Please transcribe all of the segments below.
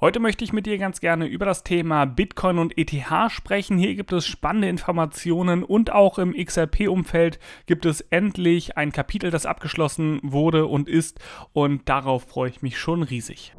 Heute möchte ich mit dir ganz gerne über das Thema Bitcoin und ETH sprechen. Hier gibt es spannende Informationen und auch im XRP-Umfeld gibt es endlich ein Kapitel, das abgeschlossen wurde und ist und darauf freue ich mich schon riesig.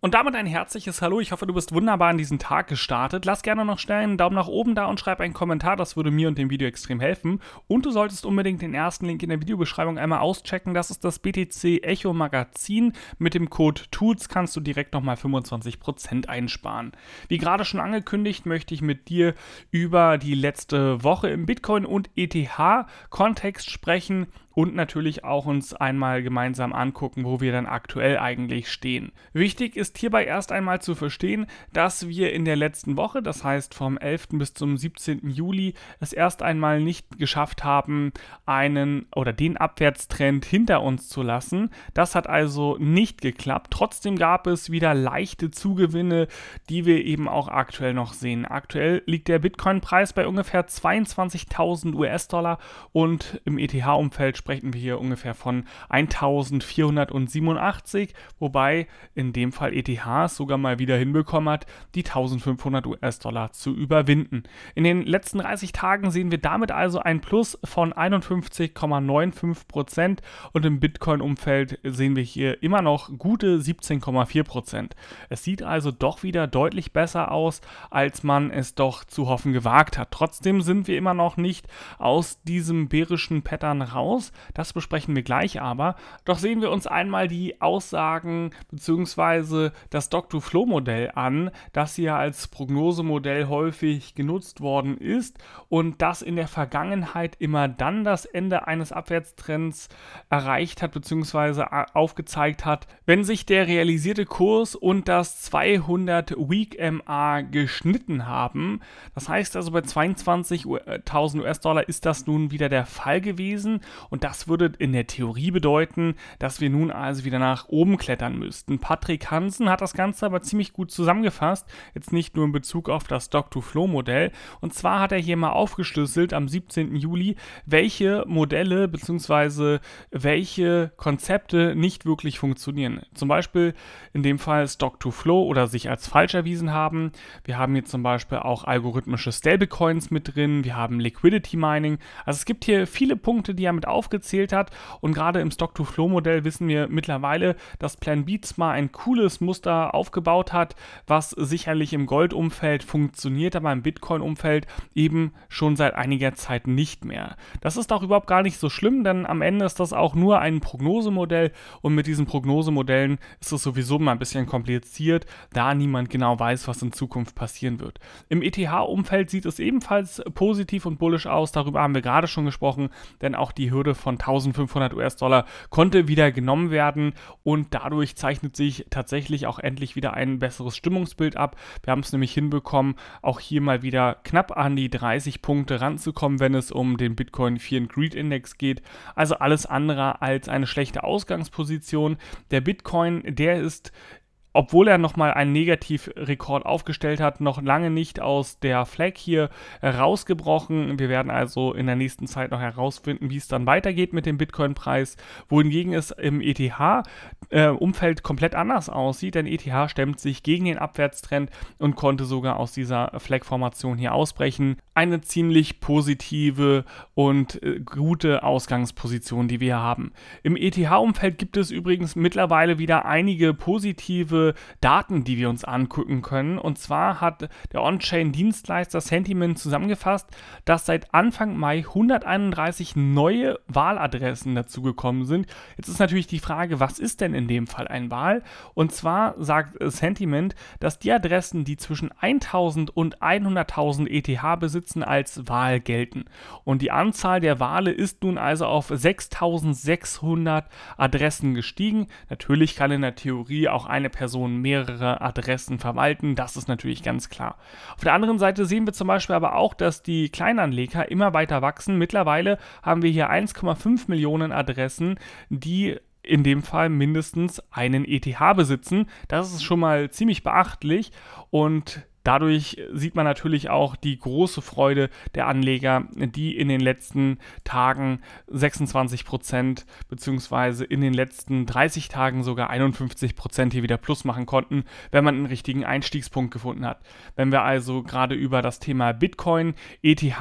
Und damit ein herzliches Hallo. Ich hoffe, du bist wunderbar an diesen Tag gestartet. Lass gerne noch schnell einen Daumen nach oben da und schreib einen Kommentar. Das würde mir und dem Video extrem helfen. Und du solltest unbedingt den ersten Link in der Videobeschreibung einmal auschecken. Das ist das BTC Echo Magazin. Mit dem Code TOOLS kannst du direkt nochmal 25% einsparen. Wie gerade schon angekündigt, möchte ich mit dir über die letzte Woche im Bitcoin- und ETH-Kontext sprechen und natürlich auch uns einmal gemeinsam angucken, wo wir dann aktuell eigentlich stehen. Wichtig ist, ist hierbei erst einmal zu verstehen, dass wir in der letzten Woche, das heißt vom 11. bis zum 17. Juli, es erst einmal nicht geschafft haben, einen oder den Abwärtstrend hinter uns zu lassen. Das hat also nicht geklappt. Trotzdem gab es wieder leichte Zugewinne, die wir eben auch aktuell noch sehen. Aktuell liegt der Bitcoin-Preis bei ungefähr 22.000 US-Dollar und im ETH-Umfeld sprechen wir hier ungefähr von 1.487, wobei in dem Fall ETHs sogar mal wieder hinbekommen hat, die 1500 US-Dollar zu überwinden. In den letzten 30 Tagen sehen wir damit also ein Plus von 51,95% Prozent und im Bitcoin-Umfeld sehen wir hier immer noch gute 17,4%. Prozent. Es sieht also doch wieder deutlich besser aus, als man es doch zu hoffen gewagt hat. Trotzdem sind wir immer noch nicht aus diesem bärischen Pattern raus. Das besprechen wir gleich aber. Doch sehen wir uns einmal die Aussagen bzw das Dr. Flow Modell an, das ja als Prognosemodell häufig genutzt worden ist und das in der Vergangenheit immer dann das Ende eines Abwärtstrends erreicht hat bzw. aufgezeigt hat, wenn sich der realisierte Kurs und das 200 Week MA geschnitten haben. Das heißt also bei 22.000 äh, US-Dollar ist das nun wieder der Fall gewesen und das würde in der Theorie bedeuten, dass wir nun also wieder nach oben klettern müssten. Patrick Hans Johnson hat das Ganze aber ziemlich gut zusammengefasst, jetzt nicht nur in Bezug auf das Stock-to-Flow-Modell. Und zwar hat er hier mal aufgeschlüsselt am 17. Juli, welche Modelle bzw. welche Konzepte nicht wirklich funktionieren. Zum Beispiel in dem Fall Stock-to-Flow oder sich als falsch erwiesen haben. Wir haben hier zum Beispiel auch algorithmische Stablecoins mit drin. Wir haben Liquidity Mining. Also es gibt hier viele Punkte, die er mit aufgezählt hat. Und gerade im Stock-to-Flow-Modell wissen wir mittlerweile, dass Plan B zwar ein cooles Modell Verhaltensmuster aufgebaut hat, was sicherlich im Goldumfeld funktioniert, aber im Bitcoin-Umfeld eben schon seit einiger Zeit nicht mehr. Das ist auch überhaupt gar nicht so schlimm, denn am Ende ist das auch nur ein Prognosemodell und mit diesen Prognosemodellen ist es sowieso mal ein bisschen kompliziert, da niemand genau weiß, was in Zukunft passieren wird. Im ETH-Umfeld sieht es ebenfalls positiv und bullisch aus, darüber haben wir gerade schon gesprochen, denn auch die Hürde von 1500 US-Dollar konnte wieder genommen werden und dadurch zeichnet sich tatsächlich tatsächlich auch endlich wieder ein besseres Stimmungsbild ab. Wir haben es nämlich hinbekommen, auch hier mal wieder knapp an die 30 Punkte ranzukommen, wenn es um den Bitcoin Fear Greed Index geht. Also alles andere als eine schlechte Ausgangsposition. Der Bitcoin, der ist obwohl er nochmal einen Negativrekord aufgestellt hat, noch lange nicht aus der Flag hier rausgebrochen. Wir werden also in der nächsten Zeit noch herausfinden, wie es dann weitergeht mit dem Bitcoin-Preis, wohingegen es im ETH-Umfeld äh, komplett anders aussieht, denn ETH stemmt sich gegen den Abwärtstrend und konnte sogar aus dieser Flag-Formation hier ausbrechen. Eine ziemlich positive und äh, gute Ausgangsposition, die wir haben. Im ETH-Umfeld gibt es übrigens mittlerweile wieder einige positive alternative Daten, die wir uns angucken können. Und zwar hat der On-Chain-Dienstleister Sentiment zusammengefasst, dass seit Anfang Mai 131 neue Wahladressen dazugekommen sind. Jetzt ist natürlich die Frage, was ist denn in dem Fall ein Wahl? Und zwar sagt äh, Sentiment, dass die Adressen, die zwischen 1000 und 100.000 ETH besitzen, als Wahl gelten. Und die Anzahl der Wale ist nun also auf 6600 Adressen gestiegen. Natürlich kann in der Theorie auch eine Person Person mehrere Adressen verwalten. Das ist natürlich ganz klar. Auf der anderen Seite sehen wir zum Beispiel aber auch, dass die Kleinanleger immer weiter wachsen. Mittlerweile haben wir hier 1,5 Millionen Adressen, die in dem Fall mindestens einen ETH besitzen. Das ist schon mal ziemlich beachtlich und Dadurch sieht man natürlich auch die große Freude der Anleger, die in den letzten Tagen 26 Prozent beziehungsweise in den letzten 30 Tagen sogar 51 Prozent hier wieder Plus machen konnten, wenn man einen richtigen Einstiegspunkt gefunden hat. Wenn wir also gerade über das Thema Bitcoin, ETH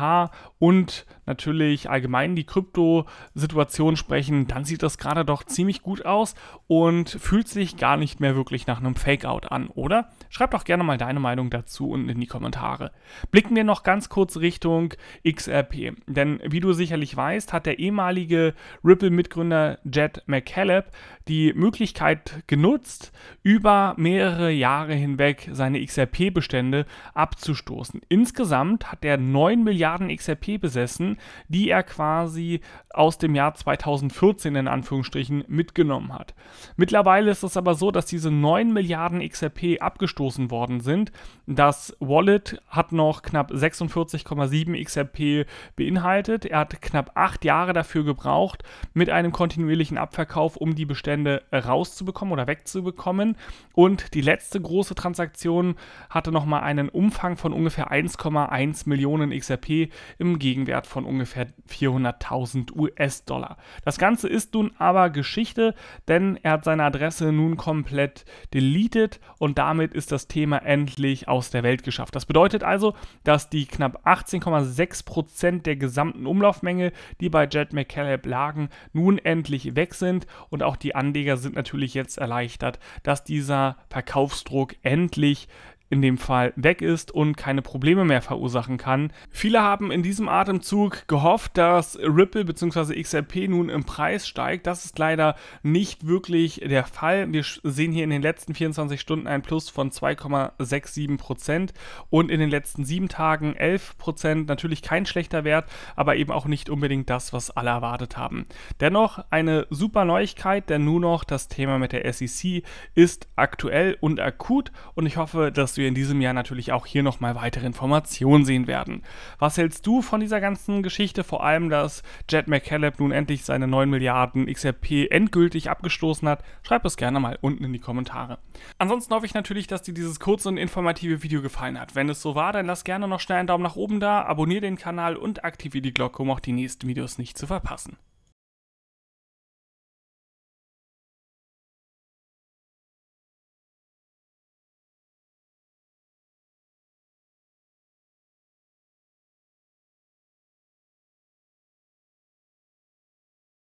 und natürlich allgemein die Kryptosituation sprechen, dann sieht das gerade doch ziemlich gut aus und fühlt sich gar nicht mehr wirklich nach einem Fakeout an, oder? Schreib doch gerne mal deine Meinung dazu zu unten in die Kommentare. Blicken wir noch ganz kurz Richtung XRP, denn wie du sicherlich weißt, hat der ehemalige Ripple-Mitgründer Jed McCaleb die Möglichkeit genutzt, über mehrere Jahre hinweg seine XRP-Bestände abzustoßen. Insgesamt hat er 9 Milliarden XRP besessen, die er quasi aus dem Jahr 2014 in Anführungsstrichen mitgenommen hat. Mittlerweile ist es aber so, dass diese 9 Milliarden XRP abgestoßen worden sind. Das Wallet hat noch knapp 46,7 XRP beinhaltet. Er hat knapp 8 Jahre dafür gebraucht mit einem kontinuierlichen Abverkauf, um die Bestände Zustände rauszubekommen oder wegzubekommen. Und die letzte große Transaktion hatte nochmal einen Umfang von ungefähr 1,1 Millionen XRP im Gegenwert von ungefähr 400.000 US-Dollar. Das Ganze ist nun aber Geschichte, denn er hat seine Adresse nun komplett deleted und damit ist das Thema endlich aus der Welt geschafft. Das bedeutet also, dass die knapp 18,6% der gesamten Umlaufmenge, die bei Jet McCaleb lagen, nun endlich weg sind und auch die anderen Anleger sind natürlich jetzt erleichtert, dass dieser Verkaufsdruck endlich in dem Fall weg ist und keine Probleme mehr verursachen kann. Viele haben in diesem Atemzug gehofft, dass Ripple bzw. XRP nun im Preis steigt. Das ist leider nicht wirklich der Fall. Wir sehen hier in den letzten 24 Stunden ein Plus von 2,67% Prozent und in den letzten sieben Tagen 11%. Prozent. Natürlich kein schlechter Wert, aber eben auch nicht unbedingt das, was alle erwartet haben. Dennoch eine super Neuigkeit, denn nur noch das Thema mit der SEC ist aktuell und akut und ich hoffe, dass du in diesem Jahr natürlich auch hier nochmal weitere Informationen sehen werden. Was hältst du von dieser ganzen Geschichte? Vor allem, dass Jet McCaleb nun endlich seine 9 Milliarden XRP endgültig abgestoßen hat? Schreib es gerne mal unten in die Kommentare. Ansonsten hoffe ich natürlich, dass dir dieses kurze und informative Video gefallen hat. Wenn es so war, dann lass gerne noch schnell einen Daumen nach oben da, abonniere den Kanal und aktiviere die Glocke, um auch die nächsten Videos nicht zu verpassen.